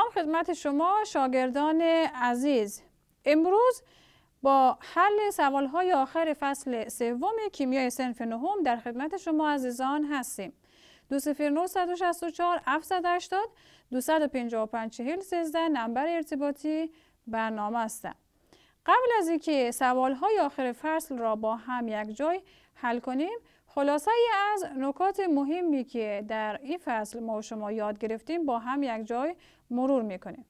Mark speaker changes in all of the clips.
Speaker 1: سلام خدمت شما شاگردان عزیز امروز با حل سوال های آخر فصل سوم کیمیای سنف نهم در خدمت شما عزیزان هستیم 20964 780 255 چهل 13 نمبر ارتباطی برنامه هستم قبل از اینکه های آخر فصل را با هم یک جای حل کنیم خلاصه ای از نکات مهمی که در این فصل ما شما یاد گرفتیم با هم یک جای مرور میکنیم.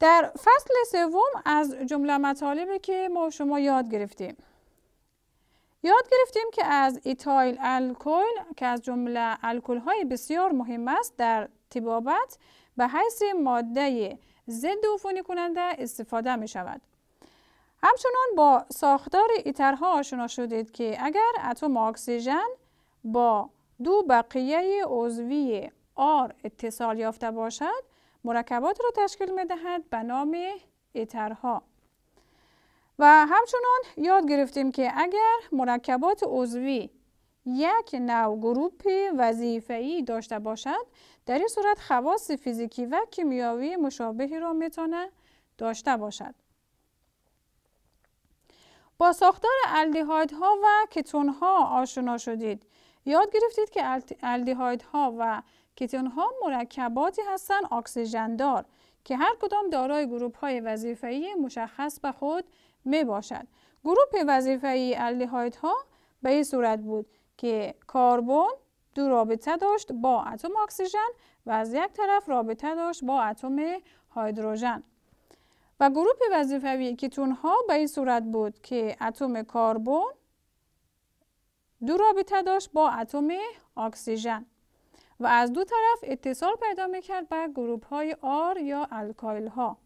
Speaker 1: در فصل سوم از جمله مطالبی که ما شما یاد گرفتیم یاد گرفتیم که از ایتایل الکل که از جمله الکل های بسیار مهم است در تبابت به حیث ماده ضد عفونی کننده استفاده می شود. همچنان با ساختار ایترها آشنا شدید که اگر اتم اکسیژن با دو بقیه عضوی آر اتصال یافته باشد مرکبات را تشکیل می دهد به نام ایترها. و همچنان یاد گرفتیم که اگر مرکبات عضوی یک نوع گروپ وظیفه‌ای داشته باشد در این صورت خواص فیزیکی و کیمیاوی مشابهی را میتونه داشته باشد با ساختار ها و ها آشنا شدید یاد گرفتید که ها و ها مرکباتی هستند دار که هر کدام دارای گروپ های وظیفه‌ای مشخص به خود می باشد. گروپ وظیفه‌ای ها به این صورت بود که کربن دو رابطه داشت با اتم اکسیژن و از یک طرف رابطه داشت با اتم هیدروژن و گروه وظیفوی کتون ها به این صورت بود که اتم کربن دو رابطه داشت با اتم اکسیژن و از دو طرف اتصال پیدا میکرد به گروپ های آر یا الکایل ها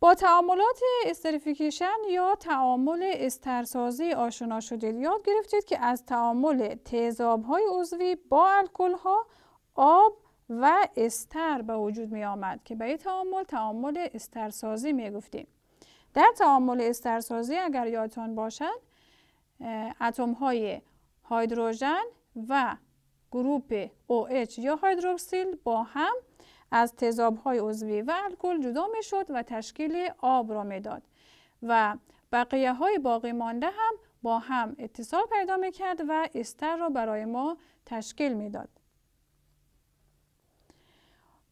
Speaker 1: با تعاملات استریفیکیشن یا تعامل استرسازی آشنا شدید یاد گرفتید که از تعامل تیزاب های عضوی با الکل ها آب و استر به وجود می آمد که به این تعامل تعامل استرسازی می گفتیم. در تعامل استرسازی اگر یادتان باشد اتم های هیدروژن و گروپ OH یا هایدروکسیل با هم از های عضوی و الکل جدا می شد و تشکیل آب را می داد و بقیه های باقی مانده هم با هم اتصال پیدا می کرد و استر را برای ما تشکیل می داد.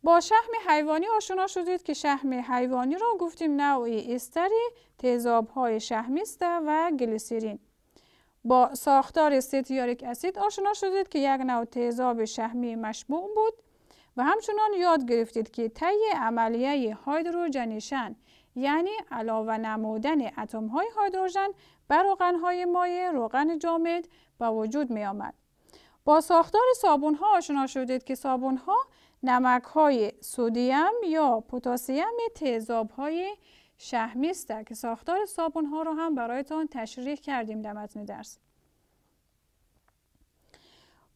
Speaker 1: با شحم حیوانی آشنا شدید که شحم حیوانی را گفتیم نوعی استری تیزاب های شحمیسته و گلیسرین. با ساختار ستیاریک اسید آشنا شدید که یک نوع تیزاب شحمی مشبوع بود و همچنان یاد گرفتید که طی عملیه هایدروجنیشن یعنی علاوه نمودن اتم های هایدروژن بر روغن های مایع روغن جامد به وجود می آمد. با ساختار صابون ها آشنا شدید که صابون ها نمک های سودیم یا پوتاسیم تیزاب های که ساختار صابون ها رو هم برایتان تشریح کردیم در متن درس.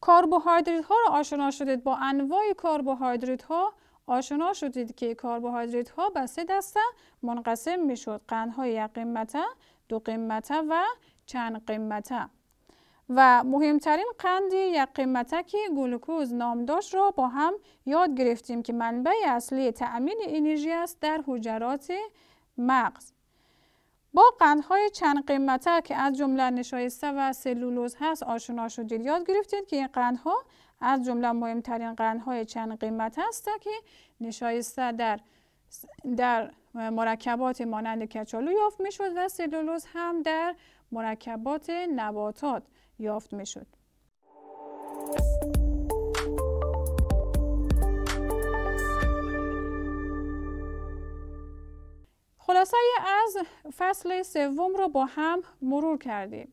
Speaker 1: کربوهیدرات ها رو آشنا شدید با انواع کربوهیدرات ها آشنا شدید که کربوهیدرات ها به سه دسته منقسم می شد های یک قیمته دو قیمته و چند قیمته و مهمترین قند یک قیمته که گلوکوز نام داشت را با هم یاد گرفتیم که منبع اصلی تأمین انرژی است در حجرات مغز با قندهای چند قیمته که از جمله نشایسته و سلولوز هست آشنا شدید یاد گرفتید که این قندها از جمله مهمترین قندهای چند قیمت هست که نشایسته در در مرکبات مانند کچالو یافت می و سلولوز هم در مرکبات نباتات یافت می خلاصه از فصل سوم را با هم مرور کردیم.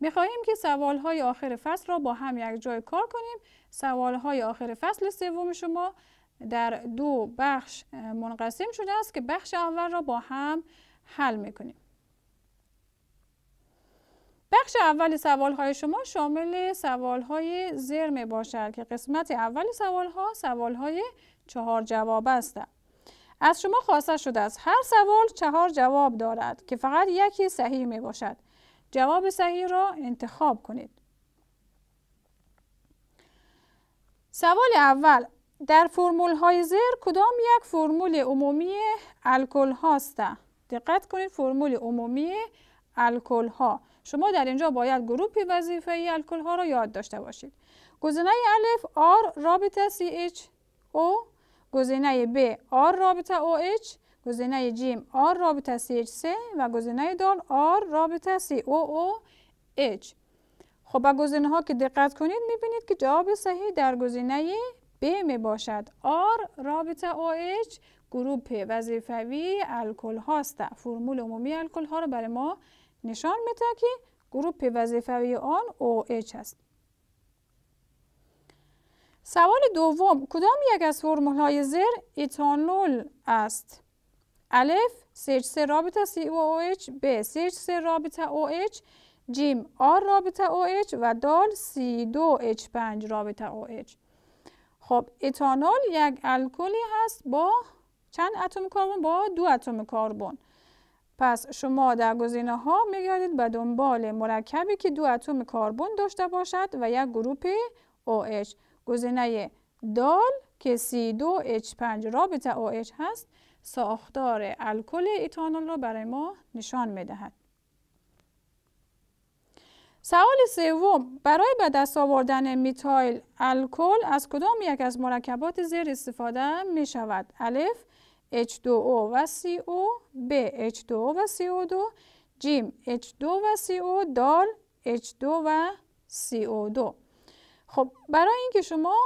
Speaker 1: میخواهیم که های آخر فصل را با هم یک جای کار کنیم. های آخر فصل سوم شما در دو بخش منقسم شده است که بخش اول را با هم حل میکنیم. بخش اول های شما شامل سوالهای می باشد که قسمت اول سوال های چهار جواب هستند. از شما خواسته شده است هر سوال چهار جواب دارد که فقط یکی صحیح می باشد جواب صحیح را انتخاب کنید سوال اول در فرمول های زیر کدام یک فرمول عمومی الکل هاست دقت کنید فرمول عمومی الکل ها شما در اینجا باید گروپ وظیفه ای الکل ها را یاد داشته باشید گزینه الف R رابطه CH او. گزینه B R رابطه OH گزینه جیم R رابطه CH3 و گزینه د R رابطه COOH خب به گزینه ها که دقت کنید میبینید که جواب صحیح در گزینه B می باشد R رابطه OH گروپ وظیفوی الکل هاست فرمول عمومی الکل ها رو برای ما نشان میده که گروپ وظیفوی آن OH است سوال دوم کدام یک از فرمول های زر ایتانول است؟ الف سیج 3 رابطه ایچ ب سیج 3 رابطه OH جیم آر رابطه ایچ و دال C2H5 رابطه ایچ خب ایتانول یک الکلی هست با چند اتم کربن با دو اتم کربن پس شما در گزینه ها میگردید به دنبال مرکبی که دو اتم کربن داشته باشد و یک گروه OH گزینه دال که C2H5 رابطه OH هست ساختار الکل ایتانول را برای ما نشان میدهد. سوال سوم برای به دست آوردن میتایل الکل از کدام یک از مرکبات زیر استفاده می شود؟ الف H2O و CO ب H2O و CO2 جیم H2 و CO دال H2 و CO2 خب برای اینکه شما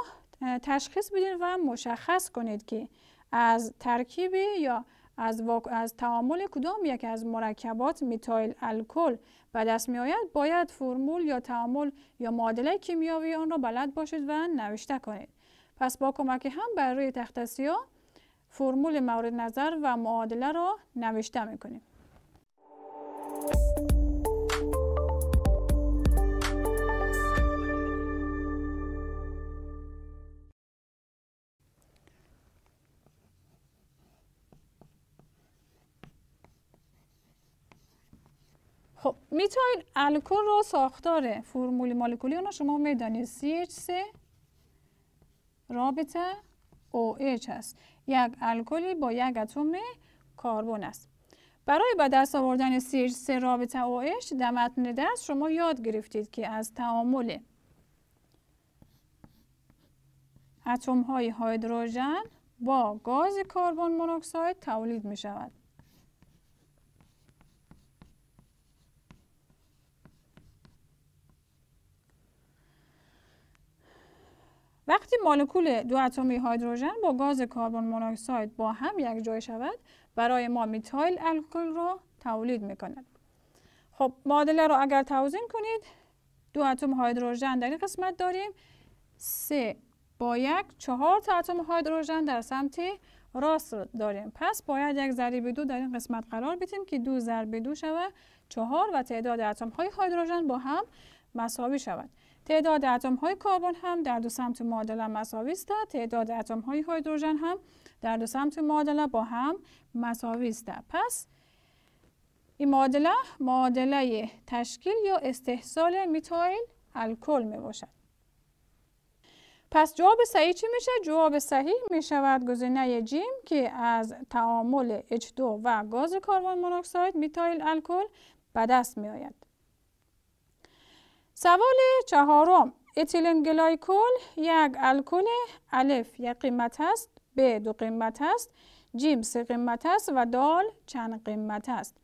Speaker 1: تشخیص بدین و مشخص کنید که از ترکیب یا از, واق... از تعامل کدام یک از مرکبات میتایل الکل به دست می آید باید فرمول یا تعامل یا معادله کیمیاوی آن را بلد باشید و نوشته کنید پس با کمک هم بر روی تخت فرمول مورد نظر و معادله را نوشته می کنید میتایل الکل رو ساختار فرمول مولکولی رو شما میدانید CH3 رابطه OH هست یک الکلی با یک اتم کربن است برای به دست آوردن CH3 رابطه OH در متن شما یاد گرفتید که از تعامل اتم های هیدروژن با گاز کربن مونوکساید تولید می شود. وقتی مولکول دو اتمی هیدروژن با گاز کربن مونوکساید با هم یک جای شود برای ما میتایل الکل را تولید میکند خب معادله را اگر توضیح کنید دو اتم هیدروژن در این قسمت داریم سه با یک چهار تا اتم هیدروژن در سمت راست داریم پس باید یک ضریب دو در این قسمت قرار بدیم که دو ضرب دو شود چهار و تعداد اتم های هیدروژن با هم مساوی شود تعداد اتم های کربن هم در دو سمت معادله مساوی است تعداد اتم های هیدروژن هم در دو سمت معادله با هم مساوی است پس این معادله معادله تشکیل یا استحصال میتایل الکل می باشد پس جواب صحیح چی میشه؟ جواب صحیح میشود گزینه جیم که از تعامل H2 و گاز کربن مونوکساید میتایل الکل به دست می آید. سوال چهارم اتیلن گلایکول یک الکل الف یک قیمت است ب دو قیمت است جیم سه قیمت است و دال چند قیمت است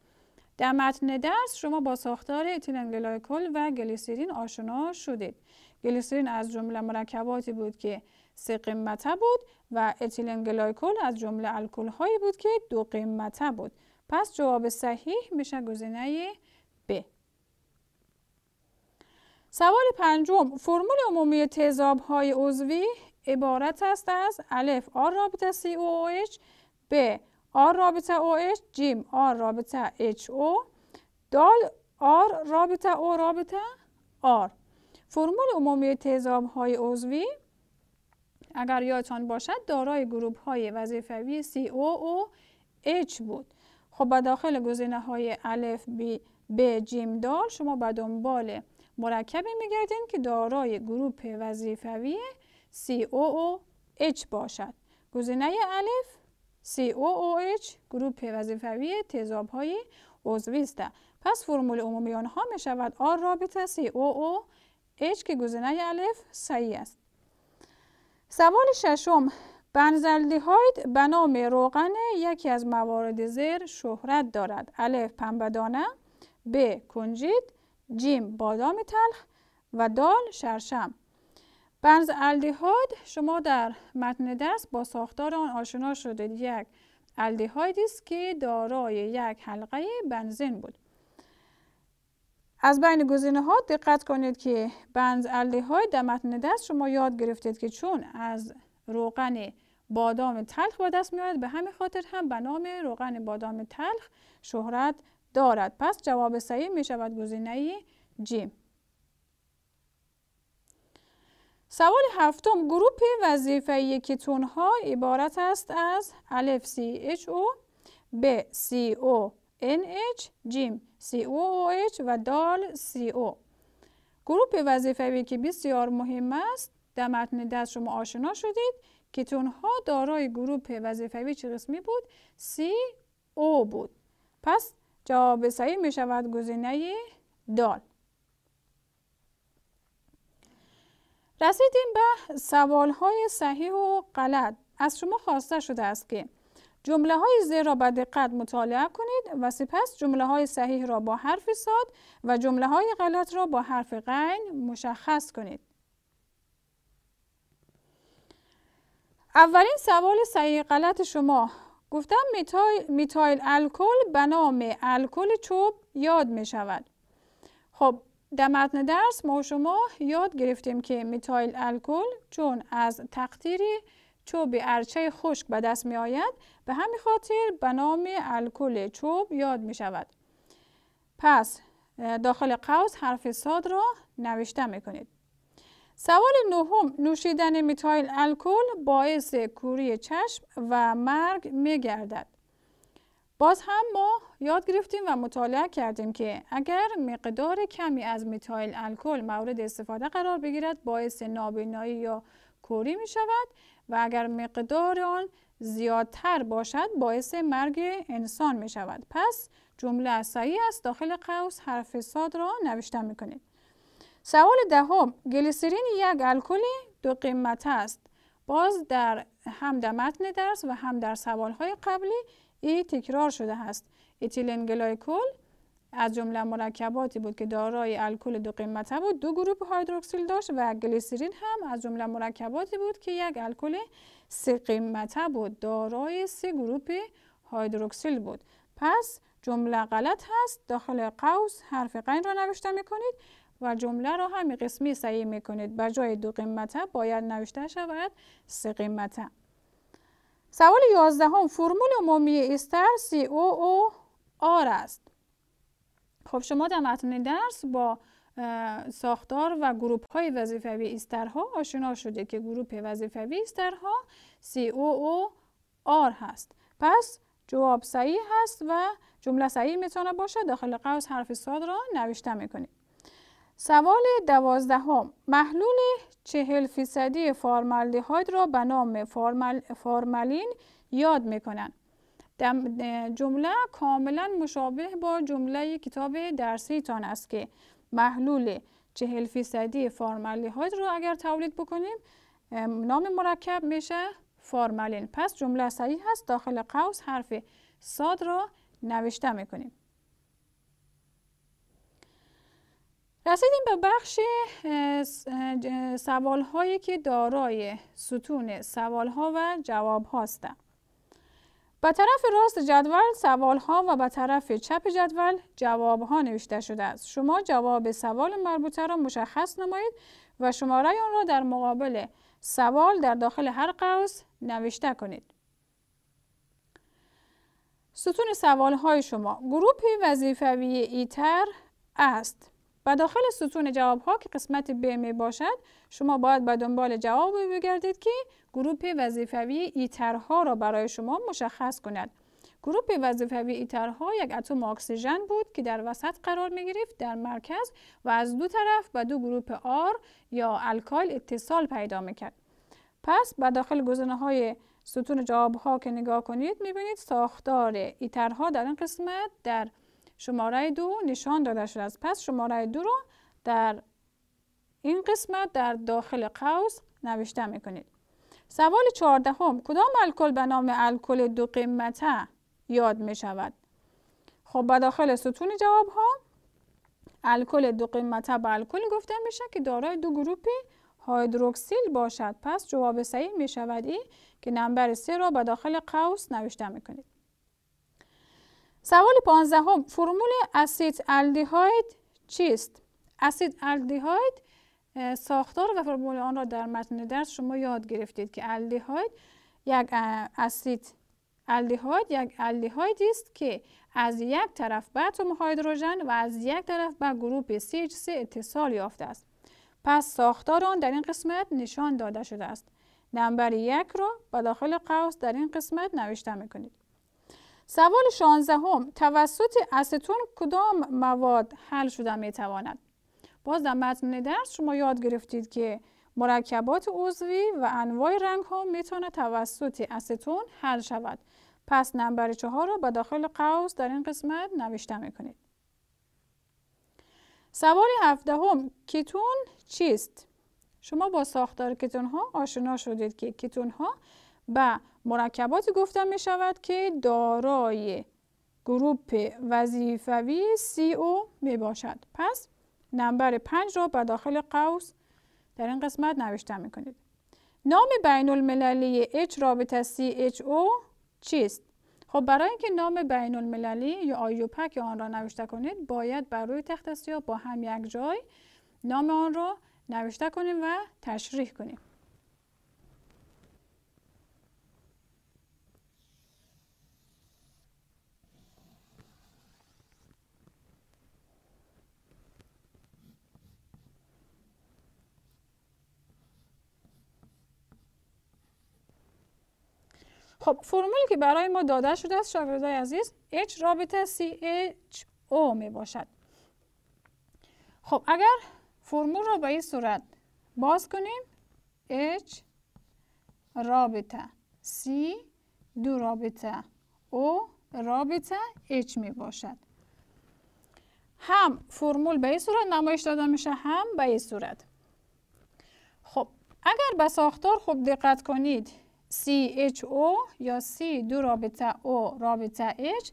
Speaker 1: در متن درس شما با ساختار اتیلن گلایکول و گلیسرین آشنا شدید گلیسرین از جمله مرکباتی بود که سه قیمته بود و اتیلن گلایکول از جمله الکل هایی بود که دو قیمته بود پس جواب صحیح میشه گزینه سوال پنجم فرمول عمومی تیزاب های عضوی عبارت است از الف آر رابطه سی او اچ ب آر رابطه او اچ جیم آر رابطه اچ او دال آر رابطه او رابطه آر فرمول عمومی تیزاب های عضوی اگر یادتان باشد دارای گروپ های وظیفوی او H بود خب به داخل گزینه های الف بی جیم دال شما به دنبال مرکبی میگردیم که دارای گروپ وظیفوی COOH باشد گزینه الف COOH گروپ وظیفوی تیزاب های عضوی است پس فرمول عمومی آنها می شود آر رابطه COOH که گزینه الف صحیح است سوال ششم بنزلدیهاید به نام روغن یکی از موارد زیر شهرت دارد الف پنبدانه ب کنجید جیم بادام تلخ و دال شرشم بنزالدهاید شما در متن دست با ساختار آن آشنا شده یک الدیهایدی است که دارای یک حلقه بنزین بود از بین گزینه ها دقت کنید که بنز بنزالدهاید در متن دست شما یاد گرفتید که چون از روغن بادام تلخ به دست آید به همین خاطر هم به نام روغن بادام تلخ شهرت دارد پس جواب صحیح می شود گزینه ج سوال هفتم گروپ وظیفه کتون ها عبارت است از الف او ب CO NH جیم اچ و دال CO گروپ وظیفه که بسیار مهم است در متن دست شما آشنا شدید کتون ها دارای گروپ وظیفوی چه قسمی بود؟ سی او بود پس جواب صحیح می شود گزینه دال رسیدیم به سوال های صحیح و غلط از شما خواسته شده است که جمله های زیر را به دقت مطالعه کنید و سپس جمله های صحیح را با حرف ساد و جمله های غلط را با حرف غین مشخص کنید. اولین سوال صحیح غلط شما گفتم میتایل, میتایل الکل به نام الکل چوب یاد می شود. خب در متن درس ما شما یاد گرفتیم که میتایل الکل چون از تقدیر چوب ارچه خشک به دست می آید به همین خاطر به نام الکل چوب یاد می شود. پس داخل قوس حرف ساد را نوشته می کنید. سوال نهم نوشیدن میتایل الکل باعث کوری چشم و مرگ میگردد باز هم ما یاد گرفتیم و مطالعه کردیم که اگر مقدار کمی از میتایل الکل مورد استفاده قرار بگیرد باعث نابینایی یا کوری می شود و اگر مقدار آن زیادتر باشد باعث مرگ انسان می شود پس جمله صحیح است داخل قوس حرف ساد را نوشته می سوال دهم گلیسرین یک الکلی دو قیمت است باز در هم در متن درس و هم در سوال های قبلی ای تکرار شده است اتیلن گلایکول از جمله مرکباتی بود که دارای الکل دو قیمته بود دو گروه هیدروکسیل داشت و گلیسرین هم از جمله مرکباتی بود که یک الکل سه قیمته بود دارای سه گروه هیدروکسیل بود پس جمله غلط هست داخل قوس حرف قین را نوشته میکنید و جمله را همین قسمی سعی میکنید. کنید به جای دو قیمته باید نوشته شود سه قیمته سوال هم فرمول عمومی استر سی او او آر است خب شما در متن درس با ساختار و گروپ های وظیفوی ایسترها آشنا شده که گروپ وظیفوی او آر هست. پس جواب صحیح هست و جمله صحیح میتونه باشه داخل قوس حرف ساد را نوشته میکنید. سوال دوازدهم محلول چهل فیصدی فرمالدهید را به نام فرمال، یاد میکنند. جمله کاملا مشابه با جمله کتاب درسیتان است که محلول چهل فیصدی فرمالدهید را اگر تولید بکنیم نام مرکب میشه فرمالین. پس جمله صحیح است داخل قوس حرف ساد را نوشته میکنیم رسیدیم به بخش سوال هایی که دارای ستون سوال ها و جواب هستند. به طرف راست جدول سوال ها و به طرف چپ جدول جواب ها نوشته شده است. شما جواب سوال مربوطه را مشخص نمایید و شماره آن را در مقابل سوال در داخل هر قوس نوشته کنید. ستون سوال های شما گروه وظیفوی ایتر است. و داخل ستون جواب ها که قسمت ب می باشد شما باید به دنبال جواب بگردید که گروپ وظیفوی ایترها را برای شما مشخص کند گروپ وظیفوی ایترها یک اتم اکسیژن بود که در وسط قرار می گرفت در مرکز و از دو طرف به دو گروپ آر یا الکایل اتصال پیدا می کرد. پس به داخل گزینه های ستون جواب ها که نگاه کنید می بینید ساختار ایترها در این قسمت در شماره دو نشان داده شده است پس شماره دو رو در این قسمت در داخل قوس نوشته میکنید. سوال سوال هم کدام الکل به نام الکل دو قیمته یاد می شود خب به داخل ستون جواب ها الکل دو قیمته به الکل گفته میشه که دارای دو گروپ هایدروکسیل باشد پس جواب صحیح می شود ای که نمبر سه را به داخل قوس نوشته می سوال پانزدهم فرمول اسید الدیهاید چیست؟ اسید الدیهاید ساختار و فرمول آن را در متن درس شما یاد گرفتید که الدیهاید یک اسید الدیهاید یک الدیهاید است که از یک طرف به اتم هیدروژن و از یک طرف به گروه CH3 اتصال یافته است. پس ساختار آن در این قسمت نشان داده شده است. نمبر یک را به داخل قوس در این قسمت نوشته میکنید. سوال 16 هم توسط استون کدام مواد حل شده می تواند؟ باز در متن درس شما یاد گرفتید که مرکبات عضوی و انواع رنگ ها می تواند توسط استون حل شود. پس نمبر چهار را به داخل قوس در این قسمت نوشته می کنید. سوال هم، کتون چیست؟ شما با ساختار کتون ها آشنا شدید که کتون ها و مرکباتی گفته می شود که دارای گروپ وظیفوی CO می باشد. پس نمبر 5 را به داخل قوس در این قسمت نوشته می کنید. نام بین المللی H رابطه CHO چیست؟ خب برای اینکه نام بین المللی یا آیوپک آن را نوشته کنید باید بر روی تخت سیاه با هم یک جای نام آن را نوشته کنیم و تشریح کنیم. خب فرمولی که برای ما داده شده است شاگردای عزیز H رابطه CHO می باشد خب اگر فرمول را به این صورت باز کنیم H رابطه C دو رابطه O رابطه H می باشد هم فرمول به این صورت نمایش داده میشه هم به این صورت خب اگر به ساختار خوب دقت کنید CHO یا C دو رابطه O رابطه H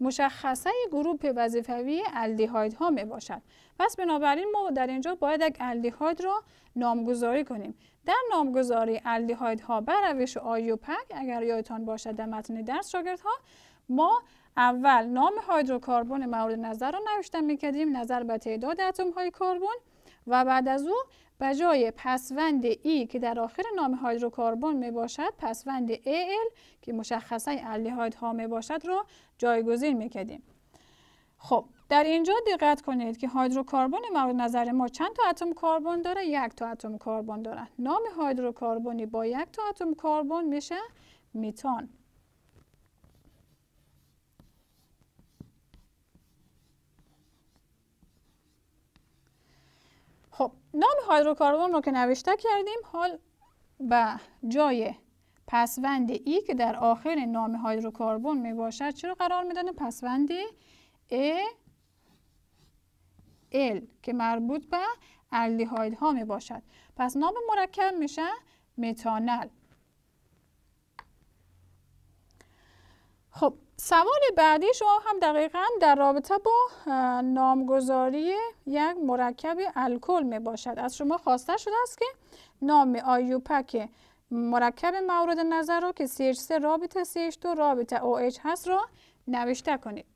Speaker 1: مشخصه گروپ وظیفوی الدیهاید ها می باشد. پس بنابراین ما در اینجا باید یک الدیهاید را نامگذاری کنیم. در نامگذاری الدیهاید ها بر روش آیوپک اگر یادتان باشد در متن درس ها ما اول نام کاربون مورد نظر را نوشتن میکردیم نظر به تعداد اتم های کربن و بعد از او به جای پسوند ای که در آخر نام هایدروکاربن می باشد پسوند ال که مشخصه الدیهاید ها می باشد را جایگزین می خب در اینجا دقت کنید که هایدروکاربن مورد نظر ما چند تا اتم کربن داره یک تا اتم کربن داره. نام هایدروکاربنی با یک تا اتم کربن میشه میتان خب نام هایدروکاربون رو که نوشته کردیم حال به جای پسوند ای که در آخر نام هایدروکاربون می باشد چرا قرار میدن پسوند ای ال که مربوط به الدیهاید ها می باشد پس نام مرکب میشه متانل خب سوال بعدی شما هم دقیقا در رابطه با نامگذاری یک مرکب الکل می باشد از شما خواسته شده است که نام آیوپک مرکب مورد نظر را که CH3 رابطه CH2 رابطه OH هست را نوشته کنید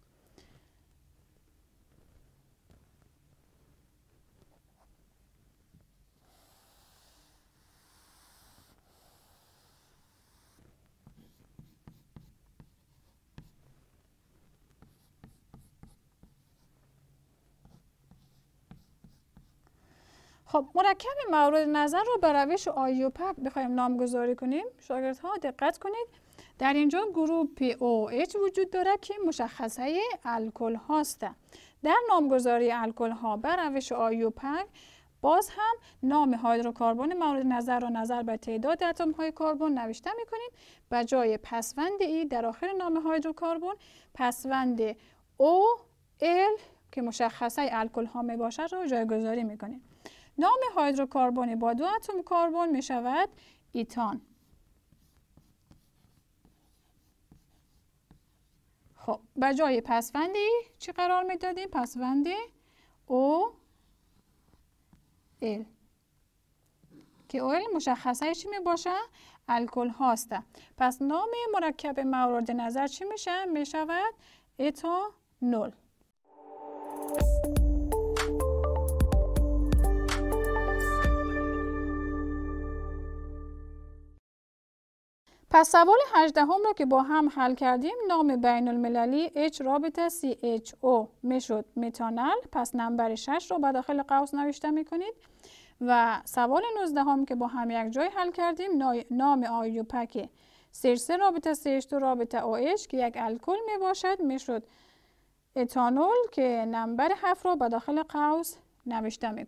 Speaker 1: خب مرکب مورد نظر رو به روش آیوپک بخوایم نامگذاری کنیم ها دقت کنید در اینجا او OH وجود داره که مشخصه الکل هاسته. در نامگذاری الکل ها به روش آیوپک باز هم نام هایدروکاربن مورد نظر را نظر به تعداد اتم های کربن نوشته می کنیم به جای پسوند ای در آخر نام هایدروکاربن پسوند او ال که مشخصه الکل ها می باشد را جایگذاری می کنیم نام هیدروکاربن با دو اتم کربن می شود ایتان خب به جای پسوندی چی قرار می دادیم؟ او ال که اویل مشخصه چی می باشه؟ الکل هاسته. پس نام مرکب مورد نظر چی میشه؟ می شود اتانول. پس سوال 18 هم را که با هم حل کردیم نام بین المللی H رابطه CHO می شد پس نمبر 6 رو به داخل قوس نوشته می و سوال 19 هم که با هم یک جای حل کردیم نام آیوپک سرسه رابطه CH2 رابطه OH که یک الکل می باشد می شد اتانول که نمبر 7 رو به داخل قوس نوشته می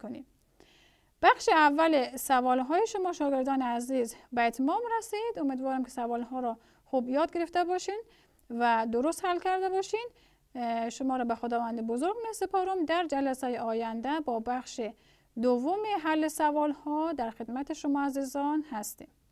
Speaker 1: بخش اول سوال های شما شاگردان عزیز به اتمام رسید امیدوارم که سوال ها را خوب یاد گرفته باشین و درست حل کرده باشین شما را به خداوند بزرگ می سپارم در جلسه آینده با بخش دوم حل سوال ها در خدمت شما عزیزان هستیم